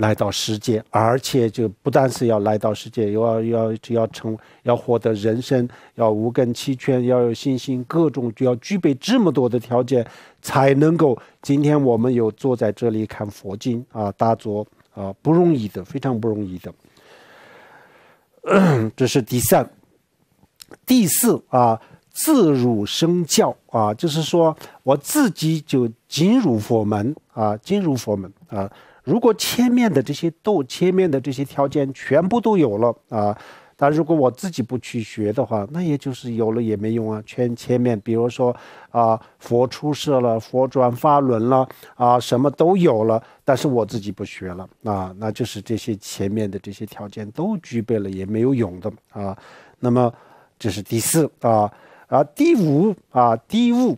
来到世界，而且就不但是要来到世界，又要要就要成，要获得人生，要无根七圈，要有信心，各种就要具备这么多的条件，才能够。今天我们有坐在这里看佛经啊，大作啊，不容易的，非常不容易的。这是第三、第四啊，自如生教啊，就是说我自己就进入佛门啊，进入佛门啊。如果前面的这些都，前面的这些条件全部都有了啊，但如果我自己不去学的话，那也就是有了也没用啊。全前面，比如说啊，佛出世了，佛转法轮了，啊，什么都有了，但是我自己不学了啊，那就是这些前面的这些条件都具备了也没有用的啊。那么这是第四啊，啊第五啊第五。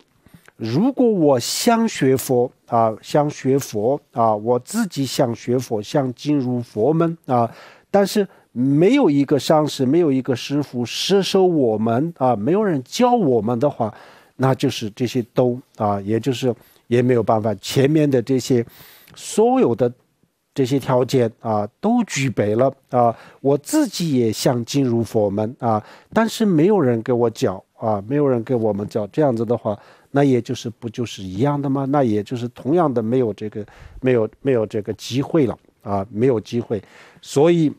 如果我想学佛啊，想学佛啊，我自己想学佛，想进入佛门啊，但是没有一个上师，没有一个师傅施舍我们啊，没有人教我们的话，那就是这些都啊，也就是也没有办法。前面的这些，所有的这些条件啊，都具备了啊，我自己也想进入佛门啊，但是没有人给我教啊，没有人给我们教，这样子的话。那也就是不就是一样的吗？那也就是同样的没有这个，没有没有这个机会了啊，没有机会。所以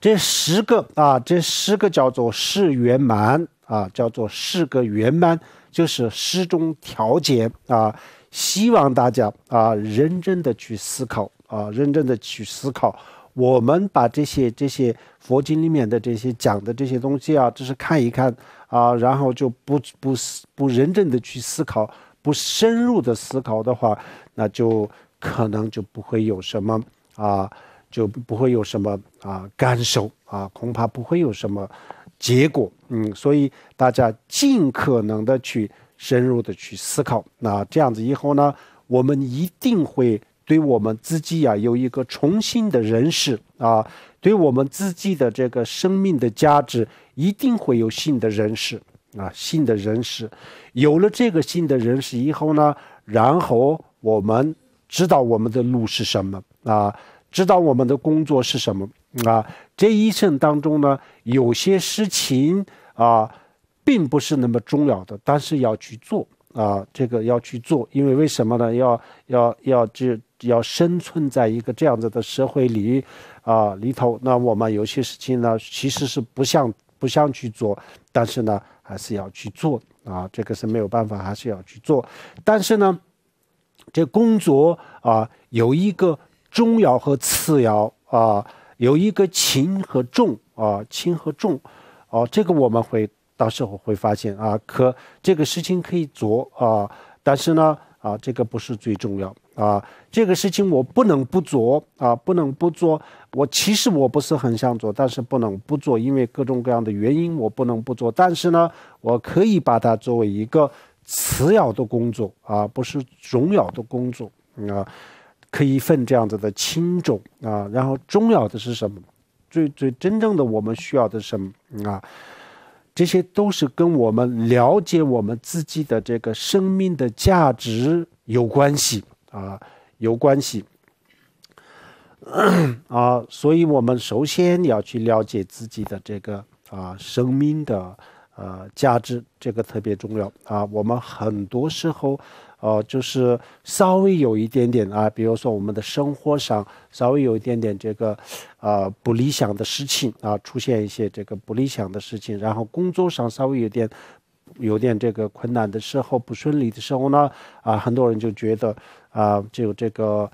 这十个啊，这十个叫做十圆满啊，叫做十个圆满，就是十中调节啊。希望大家啊，认真的去思考啊，认真的去思考。我们把这些这些佛经里面的这些讲的这些东西啊，只是看一看啊，然后就不不不认真的去思考，不深入的思考的话，那就可能就不会有什么啊，就不会有什么啊感受啊，恐怕不会有什么结果。嗯，所以大家尽可能的去深入的去思考，那这样子以后呢，我们一定会。对我们自己呀有一个重新的认识啊，对我们自己的这个生命的价值一定会有新的认识啊，新的认识。有了这个新的认识以后呢，然后我们知道我们的路是什么啊，知道我们的工作是什么啊。这一生当中呢，有些事情啊，并不是那么重要的，但是要去做。啊，这个要去做，因为为什么呢？要要要这要生存在一个这样子的社会里，啊，里头。那我们有些事情呢，其实是不想不想去做，但是呢，还是要去做。啊，这个是没有办法，还是要去做。但是呢，这工作啊，有一个重要和次要啊，有一个轻和重啊，轻和重，哦，这个我们会。到时候会发现啊，可这个事情可以做啊，但是呢啊，这个不是最重要啊。这个事情我不能不做啊，不能不做。我其实我不是很想做，但是不能不做，因为各种各样的原因我不能不做。但是呢，我可以把它作为一个次要的工作啊，不是重要的工作啊，可以分这样子的轻重啊。然后重要的是什么？最最真正的我们需要的什么啊？这些都是跟我们了解我们自己的这个生命的价值有关系啊，有关系 啊，所以，我们首先要去了解自己的这个啊生命的呃价值，这个特别重要啊。我们很多时候。哦，就是稍微有一点点啊，比如说我们的生活上稍微有一点点这个，呃，不理想的事情啊，出现一些这个不理想的事情，然后工作上稍微有点有点这个困难的时候，不顺利的时候呢，啊，很多人就觉得啊，就这个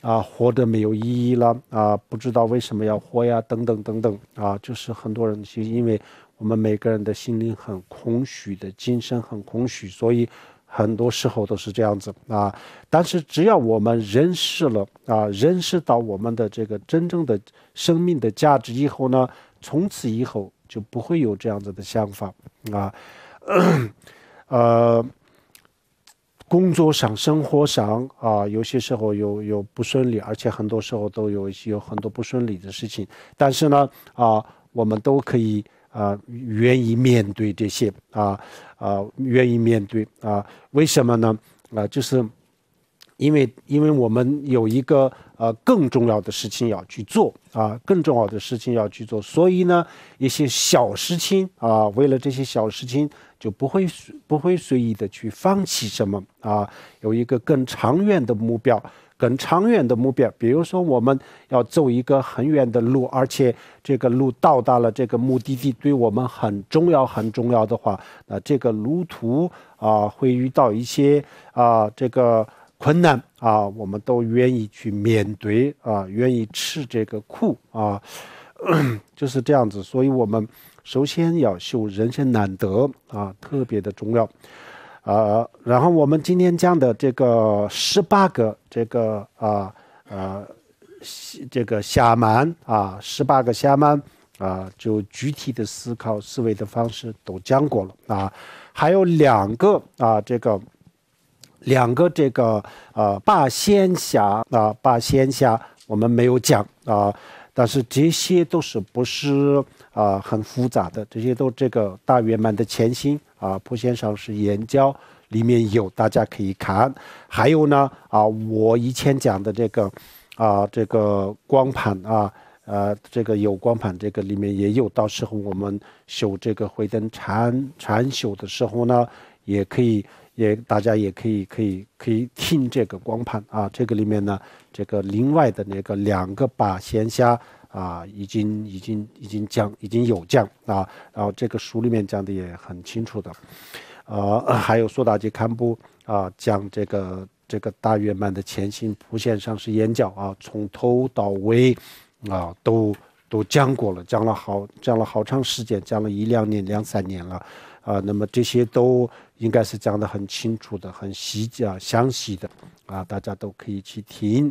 啊，活得没有意义了啊，不知道为什么要活呀，等等等等啊，就是很多人就因为我们每个人的心灵很空虚的精神很空虚，所以。很多时候都是这样子啊，但是只要我们认识了啊，认识到我们的这个真正的生命的价值以后呢，从此以后就不会有这样子的想法啊。呃，工作上、生活上啊，有些时候有有不顺利，而且很多时候都有有很多不顺利的事情，但是呢啊，我们都可以。啊，愿意面对这些啊啊，愿意面对啊？为什么呢？啊，就是，因为因为我们有一个呃更重要的事情要去做啊，更重要的事情要去做，所以呢，一些小事情啊，为了这些小事情就不会不会随意的去放弃什么啊，有一个更长远的目标。更长远的目标，比如说我们要走一个很远的路，而且这个路到达了这个目的地对我们很重要、很重要的话，那这个路途啊会遇到一些啊这个困难啊，我们都愿意去面对啊，愿意吃这个苦啊，就是这样子。所以，我们首先要修人生难得啊，特别的重要。呃，然后我们今天讲的这个十八个这个啊呃，这个下满啊，十八个下满啊，就具体的思考思维的方式都讲过了啊。还有两个啊，这个两个这个啊，八仙侠啊，八仙侠我们没有讲啊。但是这些都是不是啊很复杂的，这些都这个大圆满的前行。啊，铺线上是沿交，里面有大家可以看。还有呢，啊，我以前讲的这个，啊，这个光盘啊，呃，这个有光盘，这个里面也有。到时候我们修这个回灯禅禅修的时候呢，也可以，也大家也可以可以可以听这个光盘啊，这个里面呢，这个另外的那个两个把闲暇。啊，已经已经已经讲已经有讲啊，然后这个书里面讲的也很清楚的，呃，还有苏达吉堪布啊讲这个这个大圆满的前行普线上是演讲啊，从头到尾啊都都讲过了，讲了好讲了好长时间，讲了一两年两三年了啊，那么这些都应该是讲的很清楚的，很细啊详细的啊，大家都可以去听。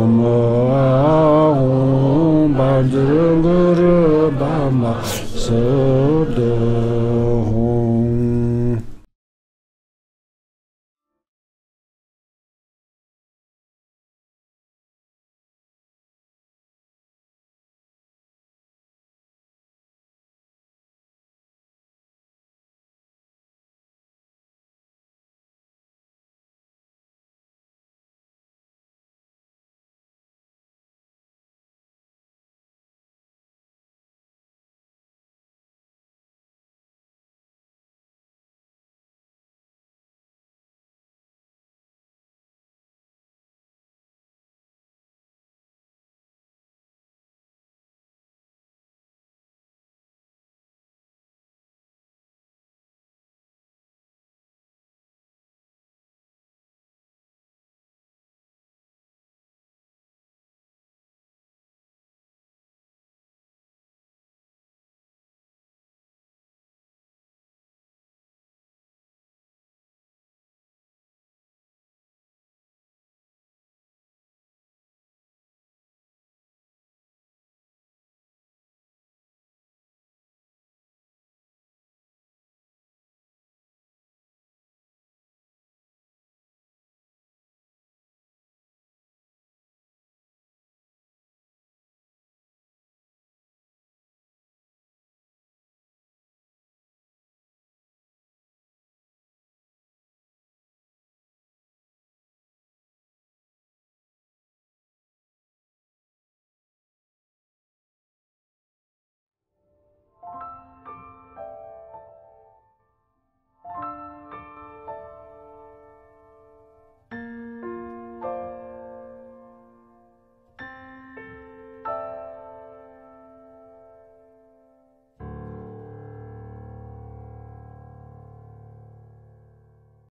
Om Aum Bajranguru Bama Subdo